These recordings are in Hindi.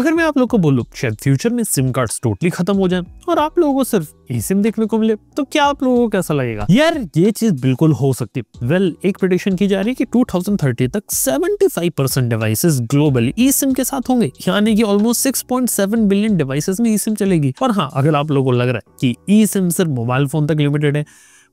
अगर मैं आप लोग को बोलूँ शायद फ्यूचर में सिम कार्ड टोटली खत्म हो जाए और आप लोगों को सिर्फ ई सिम देखने को मिले तो क्या आप लोगों को कैसा लगेगा यार ये चीज बिल्कुल हो सकती है वेल एक प्रडिक्शन की जा रही है कि 2030 तक 75 percent devices global e SIM के साथ होंगे यानी कि ऑलमोस्ट 6.7 बिलियन डिवाइसेस में ई सिम चलेगी और हाँ अगर आप लोगों को लग रहा है कि ई सिम सिर्फ मोबाइल फोन तक लिमिटेड है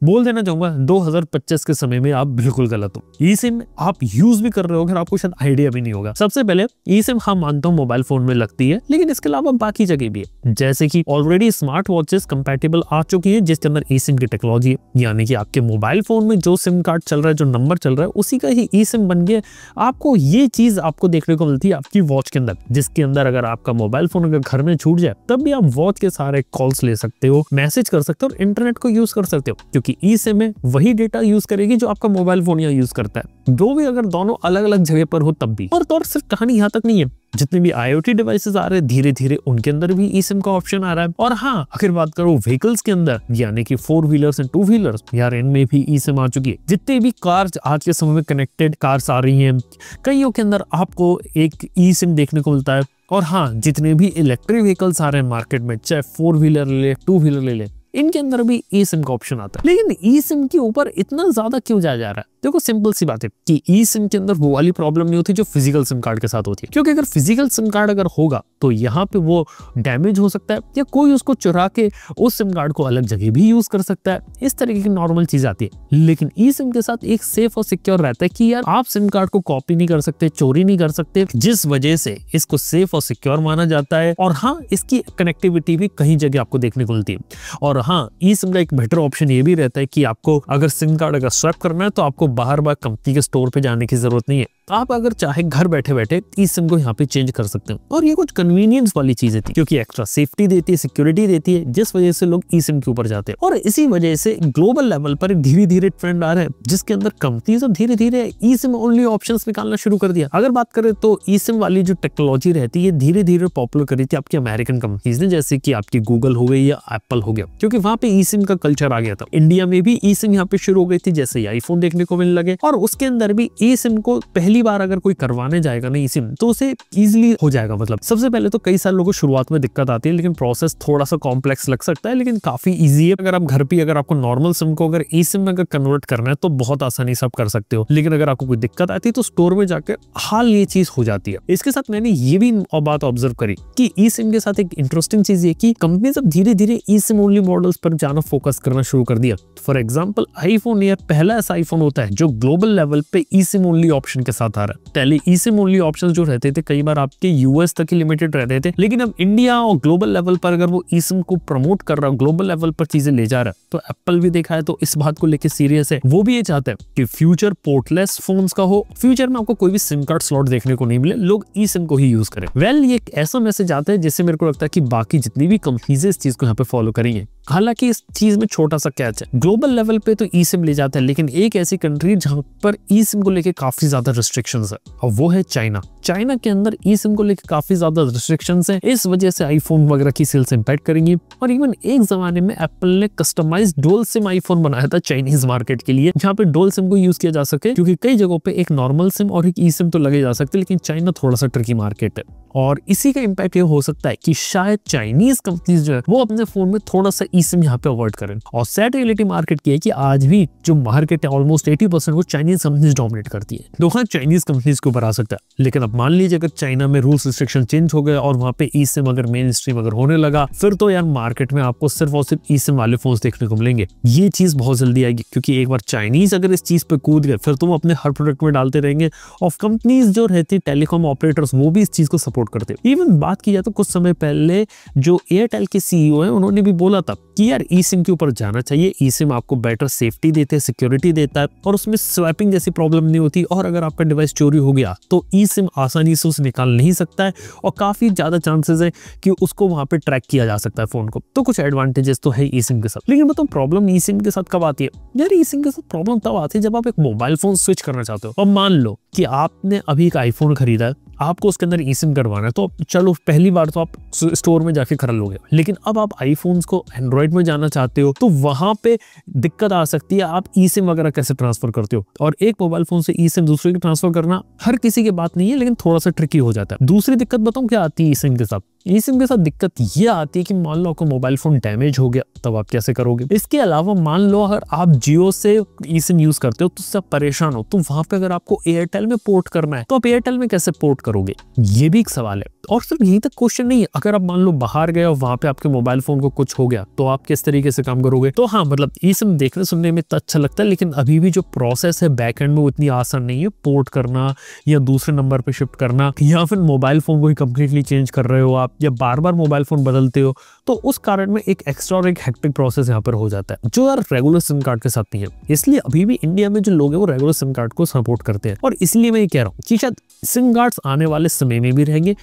बोल देना चाहूंगा 2025 के समय में आप बिल्कुल गलत हो ई सिम आप यूज भी कर रहे हो आपको शायद आइडिया भी नहीं होगा सबसे पहले ई सिम हम मानता हूँ मोबाइल फोन में लगती है लेकिन इसके अलावा बाकी जगह भी है जैसे की ऑलरेडी स्मार्ट वॉचेस कंपेटेबल आ चुकी है जिसके अंदर ई सिम की टेक्नोलॉजी है यानी कि आपके मोबाइल फोन में जो सिम कार्ड चल रहा है जो नंबर चल रहा है उसी का ही ई सिम बन गया आपको ये चीज आपको देखने को मिलती है आपकी वॉच के अंदर जिसके अंदर अगर आपका मोबाइल फोन अगर घर में छूट जाए तब भी आप वॉच के सारे कॉल्स ले सकते हो मैसेज कर सकते हो और इंटरनेट को यूज कर सकते हो क्योंकि कि ई सिम में वही डेटा यूज करेगी जो आपका मोबाइल फोन यहाँ यूज करता है दो भी अगर दोनों अलग अलग जगह पर हो तब भी और तो सिर्फ कहानी यहाँ तक नहीं है जितने भी आईओटी डिवाइसेस आ रहे हैं धीरे धीरे उनके अंदर भी ई सिम का ऑप्शन आ रहा है और हाँ अगर बात करो व्हीकल्स के अंदर यानी कि four wheelers and two wheelers यार इनमें भी ई सिम आ चुकी है जितने भी कार्स आज के समय में कनेक्टेड कार्स आ रही है कईयों के अंदर आपको एक ई सिम देखने को मिलता है और हाँ जितने भी इलेक्ट्रिक व्हीकल्स आ रहे हैं मार्केट में चाहे फोर व्हीलर ले ले टू व्हीलर ले ले इनके अंदर भी ई सिम का ऑप्शन आता है लेकिन ई सिम के ऊपर इतना ज्यादा क्यों जाया जा रहा है देखो सिंपल सी बात है कि ई सिम के अंदर वो वाली प्रॉब्लम नहीं होती जो फिजिकल सिम कार्ड के साथ होती है क्योंकि अगर फिजिकल सिम कार्ड अगर होगा तो यहाँ पे वो डैमेज हो सकता है या कोई उसको चुरा के उस सिम कार्ड को अलग जगह भी यूज कर सकता है इस तरीके की नॉर्मल चीज आती है लेकिन ई सिम के साथ एक सेफ और सिक्योर रहता है कि यार आप सिम कार्ड को कॉपी नहीं कर सकते चोरी नहीं कर सकते जिस वजह से इसको सेफ और सिक्योर माना जाता है और हाँ इसकी कनेक्टिविटी भी कहीं जगह आपको देखने को मिलती है और हाँ ई सिम का एक बेटर ऑप्शन ये भी रहता है कि आपको अगर सिम कार्ड अगर स्वैप करना है तो आपको बार बार कंपनी के स्टोर पे जाने की जरूरत नहीं है आप अगर चाहे घर बैठे बैठे इस सिम को यहाँ पे चेंज कर सकते हो और ये कुछ कन्वीनियंस वाली चीजें थी क्योंकि एक्स्ट्रा सेफ्टी देती है सिक्योरिटी देती है जिस वजह से लोग ई सिम के ऊपर जाते हैं और इसी वजह से ग्लोबल लेवल पर धीरे धीरे ट्रेंड आ रहा है जिसके अंदर कंपनीज और धीरे धीरे ई सिम ओनली ऑप्शन निकालना शुरू कर दिया अगर बात करें तो ई सिम वाली जो टेक्नोलॉजी रहती है धीरे धीरे पॉपुलर करी थी आपकी अमेरिकन कंपनीज ने जैसे की आपकी गूगल हो गई या एप्पल हो गया क्योंकि वहां पे ई सिम का कल्चर आ गया था इंडिया में भी ई सिम यहाँ पे शुरू हो गई थी जैसे आईफोन देखने को मिलने लगे और उसके अंदर भी ई सिम को पहली पहली बार अगर कोई करवाने जाएगा नहीं सिम तो उसे इजिली हो जाएगा मतलब सबसे पहले तो कई सारे लोगों को शुरुआत में दिक्कत आती है लेकिन प्रोसेस थोड़ा सा कॉम्प्लेक्स लग सकता है लेकिन काफी ईजी है अगर आप घर पर अगर आपको नॉर्मल सिम को अगर ई सिम में अगर कन्वर्ट करना है तो बहुत आसानी से आप कर सकते हो लेकिन अगर आपको कोई दिक्कत आती है तो स्टोर में जाकर हाल ये चीज हो जाती है इसके साथ मैंने ये भी बात ऑब्जर्व करी कि ई सिम के साथ एक इंटरेस्टिंग चीज ये कि कंपनी अब धीरे धीरे ई सिम ओनली मॉडल्स पर जाना फोकस करना शुरू कर दिया फॉर एग्जाम्पल आईफोन यह पहला ऐसा आईफोन होता है जो ग्लोबल लेवल पे ई सिम ओनली ऑप्शन के साथ साथ आ रहा है पहले ई सिम ओनली ऑप्शन जो रहते थे कई बार आपके यूएस तक ही लिमिटेड रहते थे लेकिन अब इंडिया और ग्लोबल लेवल पर अगर वो ई सिम को प्रमोट कर रहा है ग्लोबल लेवल पर चीजें ले जा रहा है तो एप्पल भी देखा है तो इस बात को लेकर सीरियस है वो भी ये चाहते हैं कि फ्यूचर पोर्टलेस फोन का हो फ्यूचर में आपको कोई भी सिम कार्ड स्लॉट देखने को नहीं मिले लोग ई सिम को ही यूज करें वेल well, ये एक ऐसा मैसेज आता है जिससे मेरे को लगता है कि बाकी जितनी भी कंपनीज इस चीज को यहाँ पे फॉलो करेंगे हालांकि इस चीज में छोटा सा कैच है ग्लोबल लेवल पे तो ई सिम ले जाते हैं लेकिन एक ऐसी कंट्री जहां पर ई सिम को लेकर काफी ज्यादा रिस्ट्रिक्ट रिस्ट्रिक्शन है और वो है चाइना चाइना के अंदर ई सिम को लेकर काफी ज्यादा रिस्ट्रिक्शन है इस वजह से आईफोन वगैरह की सेल्स इम्पैक्ट करेंगी और इवन एक जमाने में एप्पल ने कस्टमाइज डोल सिम आईफोन बनाया था चाइनीज मार्केट के लिए जहाँ पे डोल सिम को यूज किया जा सके क्योंकि कई जगहों पे एक नॉर्मल सिम और एक ई सिम तो लगे जा सकते लेकिन चाइना थोड़ा सा ट्रिकी मार्केट है और इसी का इम्पैक्ट ये हो सकता है कि शायद चाइनीज कंपनीज जो है वो अपने फोन में थोड़ा सा ई सिम यहाँ पे अवॉइड करें और सैड रियलिटी मार्केट की है कि आज भी जो मार्केट है ऑलमोस्ट एटी परसेंट वो चाइनीज कंपनीज डोमिनेट करती है दो चाइनीज कंपनीज के ऊपर आ सकता है लेकिन अब मान लीजिए अगर चाइना में रूल्स रिस्ट्रिक्शन चेंज हो गए और वहाँ पे ई सिम अगर मेन स्ट्रीम अगर होने लगा फिर तो यार मार्केट में आपको सिर्फ और सिर्फ ई सिम वाले फोन देखने को मिलेंगे ये चीज बहुत जल्दी आएगी क्योंकि एक बार चाइनीज अगर इस चीज पे कूद गए फिर तो वो अपने हर प्रोडक्ट में डालते रहेंगे और कंपनीज जो रहती टेलीकॉम ऑपरेटर्स वो भी इस चीज को सपोर्ट सपोर्ट करते हो इवन बात की जाए तो कुछ समय पहले जो एयरटेल के सीईओ e हैं उन्होंने भी बोला था कि यार ई सिम के ऊपर जाना चाहिए ई सिम आपको बेटर सेफ्टी देते हैं सिक्योरिटी देता है और उसमें स्वैपिंग जैसी प्रॉब्लम नहीं होती और अगर आपका डिवाइस चोरी हो गया तो ई सिम आसानी से उसे निकाल नहीं सकता है और काफ़ी ज़्यादा चांसेस है कि उसको वहां पर ट्रैक किया जा सकता है फ़ोन को तो कुछ एडवांटेजेस तो है ई सिम के साथ लेकिन बताओ प्रॉब्लम ई सिम के साथ कब आती है यार ई सिम के साथ प्रॉब्लम तब आती है जब आप एक मोबाइल फ़ोन स्विच करना चाहते हो और मान लो कि आपने अभी एक आईफोन खरीदा है आपको उसके अंदर ई सिम करवाना है तो चलो पहली बार तो आप स्टोर में जाके खरा लोगे लेकिन अब आप आईफोन्स को एंड्रॉयड में जाना चाहते हो तो वहां पे दिक्कत आ सकती है आप ई सिम वगैरह कैसे ट्रांसफर करते हो और एक मोबाइल फोन से ई सिम दूसरे के ट्रांसफर करना हर किसी की बात नहीं है लेकिन थोड़ा सा ट्रिकी हो जाता है दूसरी दिक्कत बताऊँ क्या आती है ई सिम के साथ इन सिम के साथ दिक्कत ये आती है कि मान लो आपको मोबाइल फोन डैमेज हो गया तब आप कैसे करोगे इसके अलावा मान लो अगर आप जियो से ई सिम यूज करते हो तो उससे परेशान हो तो वहां पे अगर आपको एयरटेल में पोर्ट करना है तो आप एयरटेल में कैसे पोर्ट करोगे ये भी एक सवाल है और सिर्फ यही तक क्वेश्चन नहीं है अगर आप मान लो बाहर गए और वहां पे आपके मोबाइल फोन को कुछ हो गया तो आप किस तरीके से काम करोगे तो हाँ मतलब ई सिम देखने सुनने में तो अच्छा लगता है लेकिन अभी भी जो प्रोसेस है बैक एंड में वो इतनी आसान नहीं है पोर्ट करना या दूसरे नंबर पर शिफ्ट करना या फिर मोबाइल फोन को ही कम्प्लीटली चेंज कर रहे हो आप या बार बार मोबाइल फ़ोन बदलते हो तो उस कारण में एक एक्स्ट्रा और एक हेक्टिक प्रोसेस यहाँ पर हो जाता है जो यार रेगुलर सिम कार्ड के साथ नहीं है इसलिए अभी भी इंडिया में जो लोग हैं वो रेगुलर सिम कार्ड को सपोर्ट करते हैं और इसलिए मैं ये कह रहा हूँ कि शायद सिम कार्ड आने वाले समय में भी रहेंगे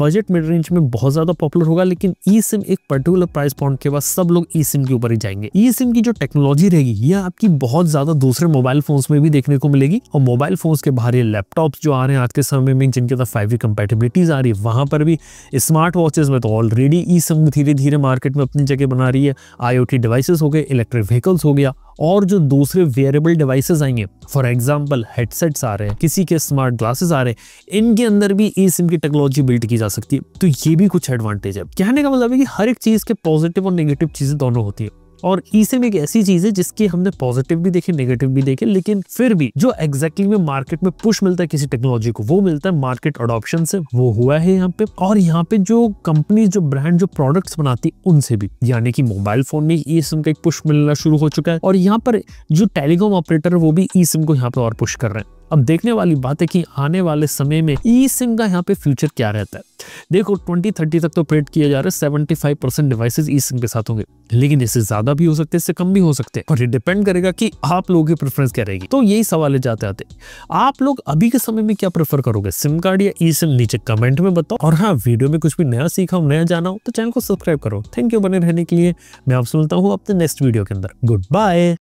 बजट मिड रेंज में बहुत ज़्यादा पॉपुलर होगा लेकिन ई सिम एक पर्टिकुलर प्राइस पॉइंट के बाद सब लोग ई सिम के ऊपर ही जाएंगे ई सिम की जो टेक्नोलॉजी रहेगी ये आपकी बहुत ज़्यादा दूसरे मोबाइल फोन्स में भी देखने को मिलेगी और मोबाइल फोन्स के बाहर ये लैपटॉप जो आ रहे हैं आज के समय में जिनके अंदर फाइव जी कंपेटेबिलिटीज आ रही है वहां पर भी स्मार्ट स्मार्ट वॉचेज में तो ऑलरेडी ई संग धीरे धीरे मार्केट में अपनी जगह बना रही है आईओटी डिवाइसेस हो गए इलेक्ट्रिक व्हीकल्स हो गया और जो दूसरे वेयरेबल डिवाइसेस आएंगे फॉर एग्जाम्पल हेडसेट्स आ रहे हैं किसी के स्मार्ट ग्लासेस आ रहे हैं इनके अंदर भी ई सिम की टेक्नोलॉजी बिल्ड की जा सकती है तो ये भी कुछ एडवांटेज है कहने का मतलब है कि हर एक चीज़ के पॉजिटिव और नेगेटिव चीज़ें दोनों होती है और ई e सिम एक ऐसी चीज है जिसकी हमने पॉजिटिव भी देखे नेगेटिव भी देखे लेकिन फिर भी जो एग्जैक्टली में मार्केट में पुश मिलता है किसी टेक्नोलॉजी को वो मिलता है मार्केट अडोप्शन से वो हुआ है यहाँ पे और यहाँ पे जो कंपनी जो ब्रांड जो प्रोडक्ट्स बनाती है उनसे भी यानी कि मोबाइल फोन में ई सिम का एक पुश मिलना शुरू हो चुका है और यहाँ पर जो टेलीकॉम ऑपरेटर है वो भी ई सिम को यहाँ पे और पुश कर रहे हैं अब देखने वाली बात है कि आने वाले समय में ई सिम का यहाँ पे फ्यूचर क्या रहता है देखो 2030 तक तो प्रेड किया जा रहा है seventy five percent devices e SIM के साथ होंगे लेकिन इससे ज्यादा भी हो सकते हैं इससे कम भी हो सकते हैं और ये डिपेंड करेगा कि आप लोगों की प्रेफरेंस क्या रहेगी तो यही सवाल है जाते आते आप लोग अभी के समय में क्या प्रेफर करोगे सिम कार्ड या ई सिम नीचे कमेंट में बताओ और हाँ वीडियो में कुछ भी नया सीखा हो नया जाना हो तो चैनल को सब्सक्राइब करो थैंक यू बने रहने के लिए मैं आपसे मिलता हूँ अपने नेक्स्ट वीडियो के अंदर गुड बाय